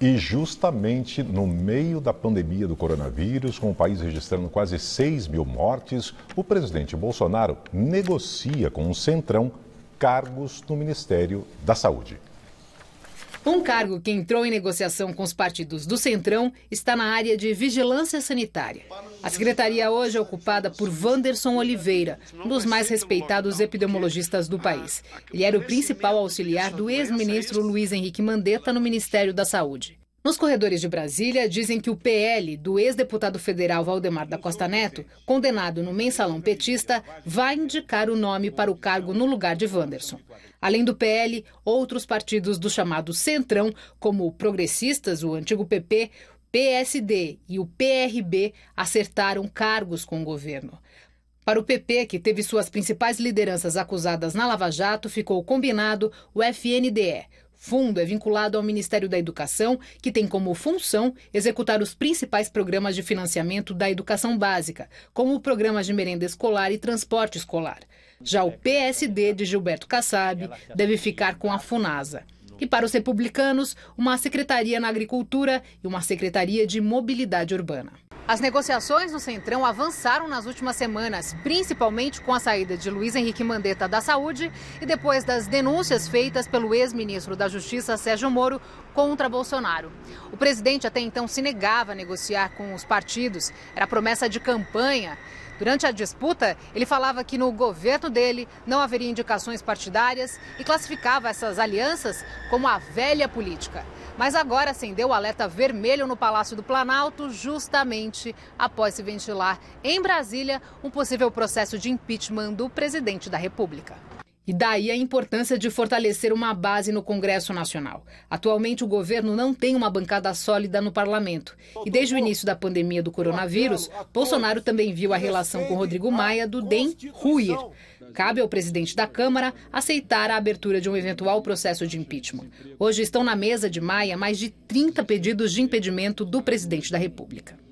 E justamente no meio da pandemia do coronavírus, com o país registrando quase 6 mil mortes, o presidente Bolsonaro negocia com o Centrão cargos no Ministério da Saúde. Um cargo que entrou em negociação com os partidos do Centrão está na área de vigilância sanitária. A secretaria hoje é ocupada por Wanderson Oliveira, um dos mais respeitados epidemiologistas do país. Ele era o principal auxiliar do ex-ministro Luiz Henrique Mandetta no Ministério da Saúde. Nos corredores de Brasília, dizem que o PL do ex-deputado federal Valdemar da Costa Neto, condenado no mensalão petista, vai indicar o nome para o cargo no lugar de Wanderson. Além do PL, outros partidos do chamado Centrão, como o Progressistas, o antigo PP, PSD e o PRB, acertaram cargos com o governo. Para o PP, que teve suas principais lideranças acusadas na Lava Jato, ficou combinado o FNDE, fundo é vinculado ao Ministério da Educação, que tem como função executar os principais programas de financiamento da educação básica, como o programa de merenda escolar e transporte escolar. Já o PSD de Gilberto Kassab deve ficar com a FUNASA. E para os republicanos, uma secretaria na agricultura e uma secretaria de mobilidade urbana. As negociações no Centrão avançaram nas últimas semanas, principalmente com a saída de Luiz Henrique Mandetta da Saúde e depois das denúncias feitas pelo ex-ministro da Justiça, Sérgio Moro, contra Bolsonaro. O presidente até então se negava a negociar com os partidos, era promessa de campanha. Durante a disputa, ele falava que no governo dele não haveria indicações partidárias e classificava essas alianças como a velha política. Mas agora acendeu o alerta vermelho no Palácio do Planalto, justamente após se ventilar em Brasília um possível processo de impeachment do presidente da República. E daí a importância de fortalecer uma base no Congresso Nacional. Atualmente, o governo não tem uma bancada sólida no parlamento. E desde o início da pandemia do coronavírus, Bolsonaro também viu a relação com Rodrigo Maia do DEM ruir. Cabe ao presidente da Câmara aceitar a abertura de um eventual processo de impeachment. Hoje estão na mesa de Maia mais de 30 pedidos de impedimento do presidente da República.